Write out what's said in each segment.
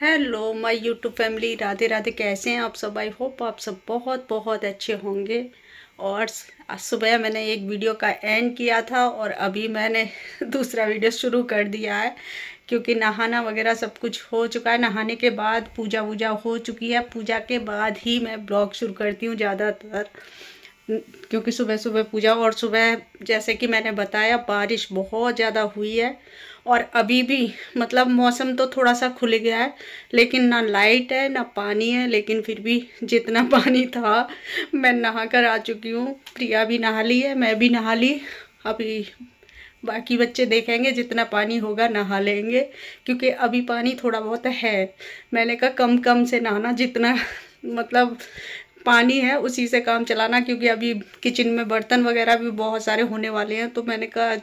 hello my YouTube family Radhe Radhe कैसे हैं आप सब आई होप आप सब बहुत बहुत अच्छे होंगे और सुबह मैंने एक वीडियो का एंड किया था और अभी मैंने दूसरा वीडियो शुरू कर दिया है क्योंकि नहाना वगैरह सब कुछ हो चुका है नहाने के बाद पूजा वूजा हो चुकी है पूजा के बाद ही मैं ब्लॉग शुरू करती हूँ ज़्यादातर क्योंकि सुबह सुबह पूजा और सुबह जैसे कि मैंने बताया बारिश बहुत ज़्यादा हुई है और अभी भी मतलब मौसम तो थोड़ा सा खुल गया है लेकिन ना लाइट है ना पानी है लेकिन फिर भी जितना पानी था मैं नहा कर आ चुकी हूँ प्रिया भी नहा ली है मैं भी नहा ली अभी बाकी बच्चे देखेंगे जितना पानी होगा नहा लेंगे क्योंकि अभी पानी थोड़ा बहुत है मैंने कहा कम कम से नहाना जितना मतलब पानी है उसी से काम चलाना क्योंकि अभी किचन में बर्तन वगैरह भी बहुत सारे होने वाले हैं तो मैंने कहा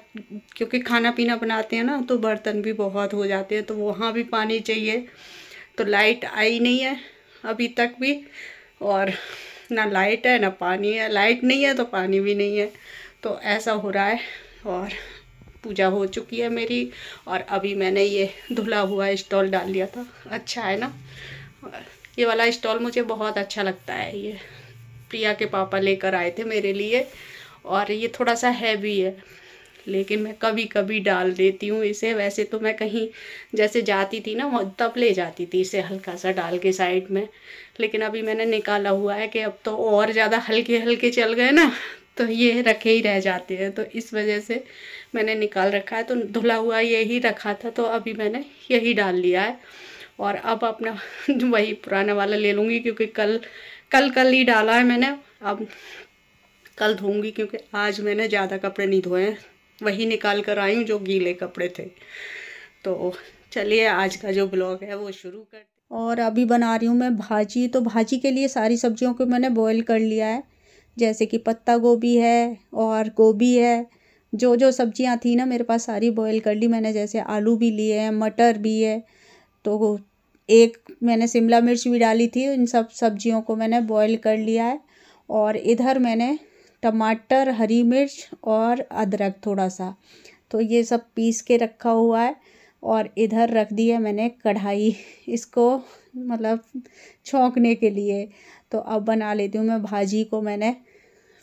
क्योंकि खाना पीना बनाते हैं ना तो बर्तन भी बहुत हो जाते हैं तो वहाँ भी पानी चाहिए तो लाइट आई नहीं है अभी तक भी और ना लाइट है ना पानी है लाइट नहीं है तो पानी भी नहीं है तो ऐसा हो रहा है और पूजा हो चुकी है मेरी और अभी मैंने ये धुला हुआ स्टॉल डाल लिया था अच्छा है ना ये वाला स्टॉल मुझे बहुत अच्छा लगता है ये प्रिया के पापा लेकर आए थे मेरे लिए और ये थोड़ा सा हैवी है लेकिन मैं कभी कभी डाल देती हूँ इसे वैसे तो मैं कहीं जैसे जाती थी ना तब ले जाती थी इसे हल्का सा डाल के साइड में लेकिन अभी मैंने निकाला हुआ है कि अब तो और ज़्यादा हल्के हल्के चल गए ना तो ये रखे ही रह जाते हैं तो इस वजह से मैंने निकाल रखा है तो धुला हुआ यही रखा था तो अभी मैंने यही डाल लिया है और अब अपना वही पुराना वाला ले लूँगी क्योंकि कल कल कल ही डाला है मैंने अब कल धोऊंगी क्योंकि आज मैंने ज़्यादा कपड़े नहीं धोए हैं वही निकाल कर आई हूँ जो गीले कपड़े थे तो चलिए आज का जो ब्लॉग है वो शुरू कर और अभी बना रही हूँ मैं भाजी तो भाजी के लिए सारी सब्जियों को मैंने बॉईल कर लिया है जैसे कि पत्ता गोभी है और गोभी है जो जो सब्जियाँ थी ना मेरे पास सारी बॉईल कर ली मैंने जैसे आलू भी लिए हैं मटर भी है तो एक मैंने शिमला मिर्च भी डाली थी इन सब सब्जियों को मैंने बॉईल कर लिया है और इधर मैंने टमाटर हरी मिर्च और अदरक थोड़ा सा तो ये सब पीस के रखा हुआ है और इधर रख दिया मैंने कढ़ाई इसको मतलब छोंकने के लिए तो अब बना लेती हूँ मैं भाजी को मैंने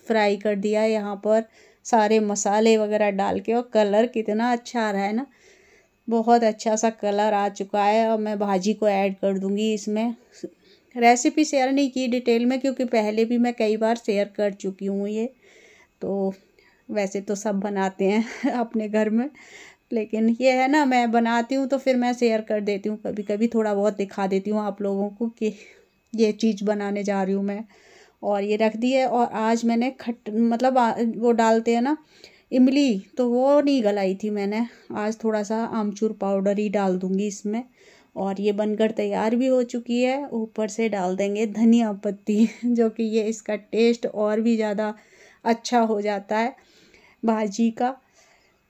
फ्राई कर दिया यहाँ पर सारे मसाले वगैरह डाल के और कलर कितना अच्छा आ रहा है ना बहुत अच्छा सा कलर आ चुका है और मैं भाजी को ऐड कर दूँगी इसमें रेसिपी शेयर नहीं की डिटेल में क्योंकि पहले भी मैं कई बार शेयर कर चुकी हूँ ये तो वैसे तो सब बनाते हैं अपने घर में लेकिन ये है ना मैं बनाती हूँ तो फिर मैं शेयर कर देती हूँ कभी कभी थोड़ा बहुत दिखा देती हूँ आप लोगों को कि ये चीज़ बनाने जा रही हूँ मैं और ये रख दी है और आज मैंने खट मतलब वो डालते हैं ना इमली तो वो नहीं गलाई थी मैंने आज थोड़ा सा आमचूर पाउडर ही डाल दूँगी इसमें और ये बनकर तैयार भी हो चुकी है ऊपर से डाल देंगे धनिया पत्ती जो कि ये इसका टेस्ट और भी ज़्यादा अच्छा हो जाता है भाजी का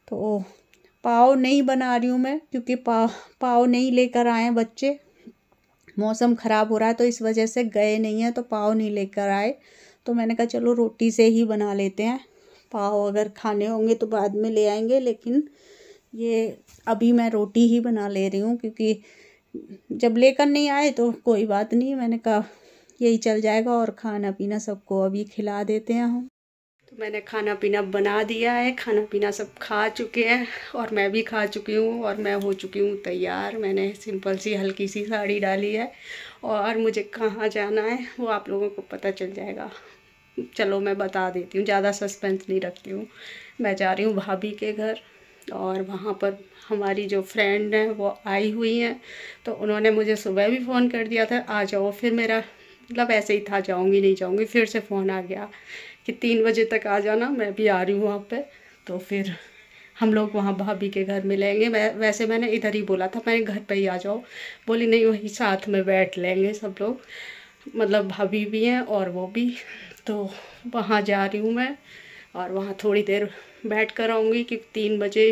तो पाव नहीं बना रही हूँ मैं क्योंकि पाव पाव नहीं लेकर आए बच्चे मौसम ख़राब हो रहा है तो इस वजह से गए नहीं हैं तो पाव नहीं लेकर आए तो मैंने कहा चलो रोटी से ही बना लेते हैं पाव अगर खाने होंगे तो बाद में ले आएंगे लेकिन ये अभी मैं रोटी ही बना ले रही हूँ क्योंकि जब लेकर नहीं आए तो कोई बात नहीं मैंने कहा यही चल जाएगा और खाना पीना सबको अभी खिला देते हैं हम तो मैंने खाना पीना बना दिया है खाना पीना सब खा चुके हैं और मैं भी खा चुकी हूँ और मैं हो चुकी हूँ तैयार मैंने सिंपल सी हल्की सी साड़ी डाली है और मुझे कहाँ जाना है वो आप लोगों को पता चल जाएगा चलो मैं बता देती हूँ ज़्यादा सस्पेंस नहीं रखती हूँ मैं जा रही हूँ भाभी के घर और वहाँ पर हमारी जो फ्रेंड हैं वो आई हुई हैं तो उन्होंने मुझे सुबह भी फ़ोन कर दिया था आ जाओ फिर मेरा मतलब ऐसे ही था जाऊँगी नहीं जाऊँगी फिर से फ़ोन आ गया कि तीन बजे तक आ जाना मैं भी आ रही हूँ वहाँ पर तो फिर हम लोग वहाँ भाभी के घर मिलेंगे मैं वैसे मैंने इधर ही बोला था मैंने घर पे ही आ जाओ बोली नहीं वहीं साथ में बैठ लेंगे सब लोग मतलब भाभी भी हैं और वो भी तो वहाँ जा रही हूँ मैं और वहाँ थोड़ी देर बैठ कर आऊँगी कि तीन बजे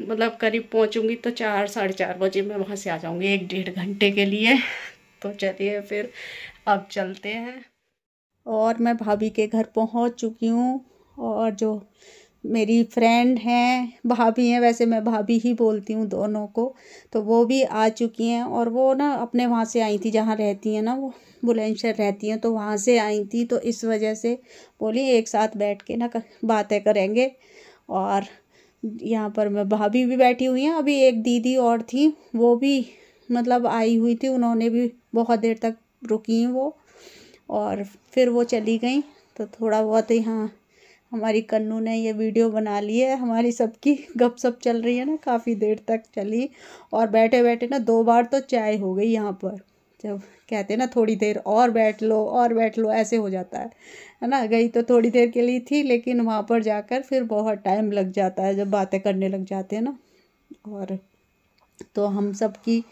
मतलब करीब पहुँचूँगी तो चार साढ़े चार बजे मैं वहाँ से आ जाऊँगी एक डेढ़ घंटे के लिए तो चलिए फिर अब चलते हैं और मैं भाभी के घर पहुँच चुकी हूँ और जो मेरी फ्रेंड हैं भाभी हैं वैसे मैं भाभी ही बोलती हूँ दोनों को तो वो भी आ चुकी हैं और वो ना अपने वहाँ से आई थी जहाँ रहती हैं ना वो बुलंदशहर रहती हैं तो वहाँ से आई थी तो इस वजह से बोली एक साथ बैठ के ना कर, बातें करेंगे और यहाँ पर मैं भाभी भी बैठी हुई हैं अभी एक दीदी और थी वो भी मतलब आई हुई थी उन्होंने भी बहुत देर तक रुकी वो और फिर वो चली गई तो थोड़ा बहुत यहाँ हमारी कन्नू ने ये वीडियो बना ली है हमारी सबकी गप सप चल रही है ना काफ़ी देर तक चली और बैठे बैठे ना दो बार तो चाय हो गई यहाँ पर जब कहते हैं ना थोड़ी देर और बैठ लो और बैठ लो ऐसे हो जाता है है ना गई तो थोड़ी देर के लिए थी लेकिन वहाँ पर जाकर फिर बहुत टाइम लग जाता है जब बातें करने लग जाते हैं ना और तो हम सब की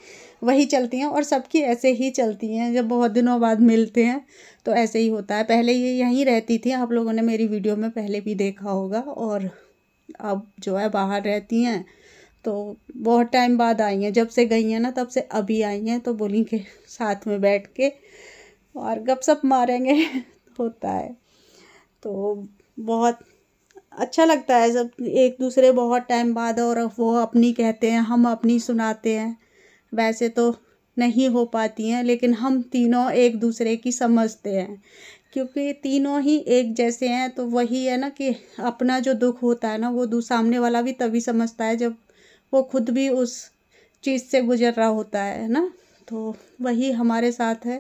वही चलती हैं और सबकी ऐसे ही चलती हैं जब बहुत दिनों बाद मिलते हैं तो ऐसे ही होता है पहले ये यहीं रहती थी आप लोगों ने मेरी वीडियो में पहले भी देखा होगा और अब जो है बाहर रहती हैं तो बहुत टाइम बाद आई हैं जब से गई हैं ना तब से अभी आई हैं तो बोली के साथ में बैठ के और सप मारेंगे होता है तो बहुत अच्छा लगता है जब एक दूसरे बहुत टाइम बाद और वो अपनी कहते हैं हम अपनी सुनाते हैं वैसे तो नहीं हो पाती हैं लेकिन हम तीनों एक दूसरे की समझते हैं क्योंकि तीनों ही एक जैसे हैं तो वही है ना कि अपना जो दुख होता है ना वो सामने वाला भी तभी समझता है जब वो खुद भी उस चीज़ से गुजर रहा होता है ना तो वही हमारे साथ है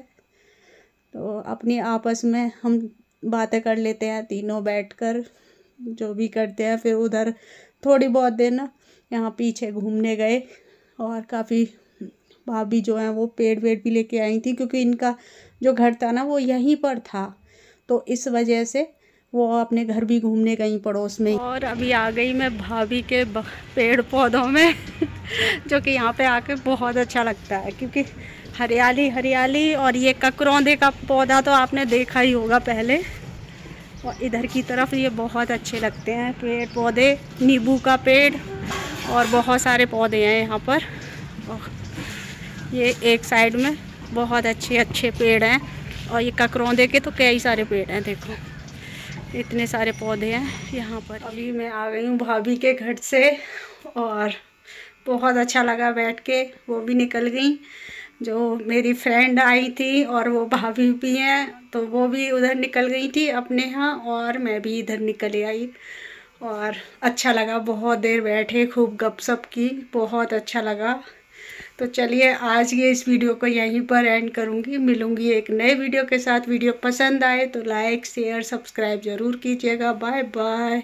तो अपनी आपस में हम बातें कर लेते हैं तीनों बैठकर जो भी करते हैं फिर उधर थोड़ी बहुत देर यहाँ पीछे घूमने गए और काफ़ी भाभी जो हैं वो पेड़ वेड़ भी लेके आई थी क्योंकि इनका जो घर था ना वो यहीं पर था तो इस वजह से वो अपने घर भी घूमने गई पड़ोस में और अभी आ गई मैं भाभी के पेड़ पौधों में जो कि यहाँ पे आके बहुत अच्छा लगता है क्योंकि हरियाली हरियाली और ये ककरौंदे का पौधा तो आपने देखा ही होगा पहले और इधर की तरफ ये बहुत अच्छे लगते हैं पेड़ पौधे नींबू का पेड़ और बहुत सारे पौधे हैं यहाँ पर ये एक साइड में बहुत अच्छे अच्छे पेड़ हैं और ये ककरौंदे के तो कई सारे पेड़ हैं देखो इतने सारे पौधे हैं यहाँ पर अभी मैं आ गई हूँ भाभी के घर से और बहुत अच्छा लगा बैठ के वो भी निकल गई जो मेरी फ्रेंड आई थी और वो भाभी भी हैं तो वो भी उधर निकल गई थी अपने यहाँ और मैं भी इधर निकल आई और अच्छा लगा बहुत देर बैठे खूब गपशप की बहुत अच्छा लगा तो चलिए आज ये इस वीडियो को यहीं पर एंड करूँगी मिलूँगी एक नए वीडियो के साथ वीडियो पसंद आए तो लाइक शेयर सब्सक्राइब ज़रूर कीजिएगा बाय बाय